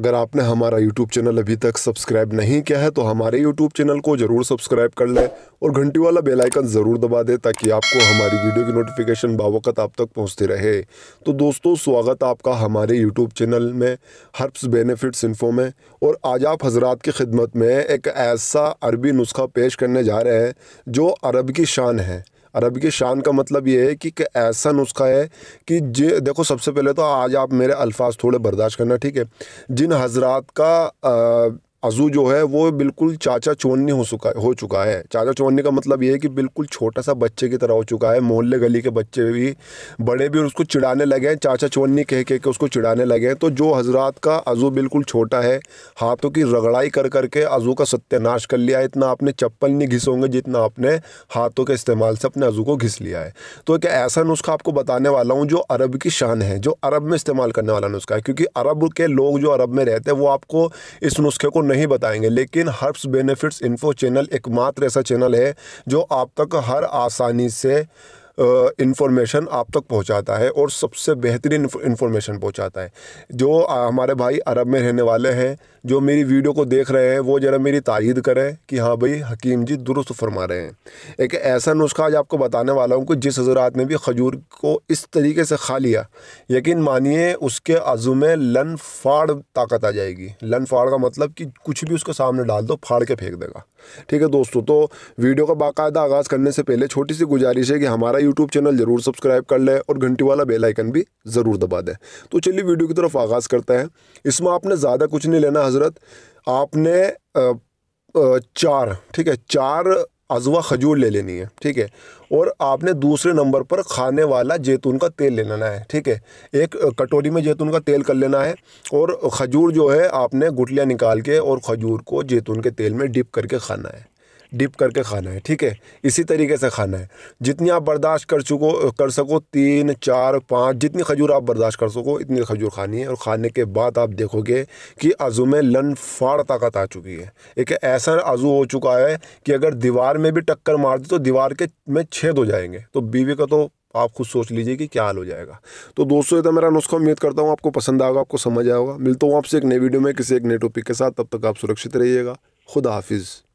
अगर आपने हमारा YouTube चैनल अभी तक सब्सक्राइब नहीं किया है तो हमारे YouTube चैनल को जरूर सब्सक्राइब कर लें और घंटी वाला बेल आइकन ज़रूर दबा दें ताकि आपको हमारी वीडियो की नोटिफिकेशन बावकत आप तक पहुंचती रहे तो दोस्तों स्वागत आपका हमारे YouTube चैनल में हर्ब्स बेनिफिट्स इन्फो में और आज आप हजरात की खिदमत में एक ऐसा अरबी नुस्खा पेश करने जा रहे हैं जो अरब की शान है अरबी के शान का मतलब ये है कि ऐसा नुस्खा है कि जे देखो सबसे पहले तो आज आप मेरे अल्फाज थोड़े बर्दाश्त करना ठीक है जिन हजरात का आ, अज़ू जो है वो बिल्कुल चाचा चोन्नी हो चुका हो चुका है चाचा चोन्नी का मतलब ये है कि बिल्कुल छोटा सा बच्चे की तरह हो चुका है मोहल्ले गली के बच्चे भी बड़े भी उसको चिढ़ाने लगे हैं चाचा चोन्नी कह के, के उसको चिढ़ाने लगे हैं तो जो हजरात का अज़ू बिल्कुल छोटा है हाथों की रगड़ाई कर करके अज़ू का सत्यानाश कर लिया है इतना आपने चप्पल नहीं घिसोगे जितना आपने हाथों के इस्तेमाल से अपने अज़ू को घिस लिया है तो एक ऐसा नुस्खा आपको बताने वाला हूँ जो अरब की शान है जो अरब में इस्तेमाल करने वाला नुस्खा है क्योंकि अरब के लोग जो अरब में रहते हैं वो आपको इस नुस्खे को नहीं बताएंगे लेकिन हर्ब्स बेनिफिट्स इन्फो चैनल एकमात्र ऐसा चैनल है जो आप तक हर आसानी से इन्फॉर्मेशन आप तक पहुंचाता है और सबसे बेहतरीन इन्फॉर्मेशन पहुंचाता है जो हमारे भाई अरब में रहने वाले हैं जो मेरी वीडियो को देख रहे हैं वो ज़रा मेरी तारीद करें कि हाँ भाई हकीम जी दुरुस्त फरमा रहे हैं एक ऐसा नुस्खा आज आपको बताने वाला हूँ कि जिस हजरात ने भी खजूर को इस तरीके से खा लिया यकीन मानिए उसके आज़ू में लन फाड़ ताकत आ जाएगी लन फाड़ का मतलब कि कुछ भी उसके सामने डाल दो फाड़ के फेंक देगा ठीक है दोस्तों तो वीडियो का बाकायदा आगाज़ करने से पहले छोटी सी गुजारिश है कि हमारा यूट्यूब चैनल जरूर सब्सक्राइब कर लें और घंटी वाला बेल आइकन भी ज़रूर दबा दें तो चलिए वीडियो की तरफ आगाज़ करता है इसमें आपने ज़्यादा कुछ नहीं लेना हज़रत आपने चार ठीक है चार अजवा खजूर ले लेनी है ठीक है और आपने दूसरे नंबर पर खाने वाला जैतून का तेल ले लेना है ठीक है एक कटोरी में जैतून का तेल कर लेना है और खजूर जो है आपने गुटलियाँ निकाल के और खजूर को जैतून के तेल में डिप करके खाना है डिप करके खाना है ठीक है इसी तरीके से खाना है जितनी आप बर्दाश्त कर चुको कर सको तीन चार पाँच जितनी खजूर आप बर्दाश्त कर सको इतनी खजूर खानी है और खाने के बाद आप देखोगे कि आज़ू में लन फाड़ ताकत आ चुकी है एक ऐसा आज़ू हो चुका है कि अगर दीवार में भी टक्कर मार दी तो दीवार के में छेद हो जाएंगे तो बीवी का तो आप खुद सोच लीजिए कि क्या हाल हो जाएगा तो दोस्तों ये तो मेरा नुस्खा उम्मीद करता हूँ आपको पसंद आएगा आपको समझ आएगा मिलता हूँ आपसे एक नए वीडियो में किसी एक नए टॉपिक के साथ तब तक आप सुरक्षित रहिएगा खुदा हाफिज़